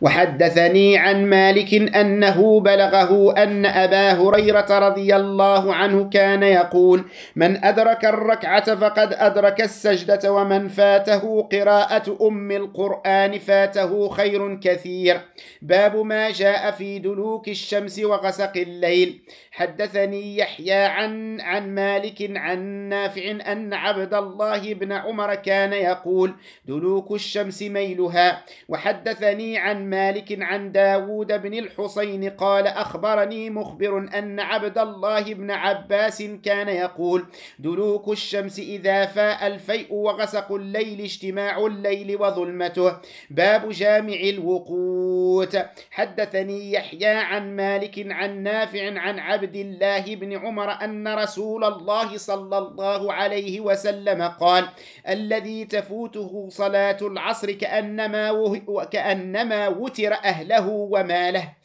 وحدثني عن مالك أنه بلغه أن أبا هريرة رضي الله عنه كان يقول من أدرك الركعة فقد أدرك السجدة ومن فاته قراءة أم القرآن فاته خير كثير باب ما جاء في دلوك الشمس وغسق الليل حدثني يحيى عن عن مالك عن نافع أن عبد الله بن عمر كان يقول دلوك الشمس ميلها وحدثني عن مالك عن داود بن الحسين قال أخبرني مخبر أن عبد الله بن عباس كان يقول دلوك الشمس إذا فاء الفيء وغسق الليل اجتماع الليل وظلمته باب جامع الوقوت حدثني يحيى عن مالك عن نافع عن عبد الله بن عمر أن رسول الله صلى الله عليه وسلم قال الذي تفوته صلاة العصر كأنما وهي, وتر أهله وماله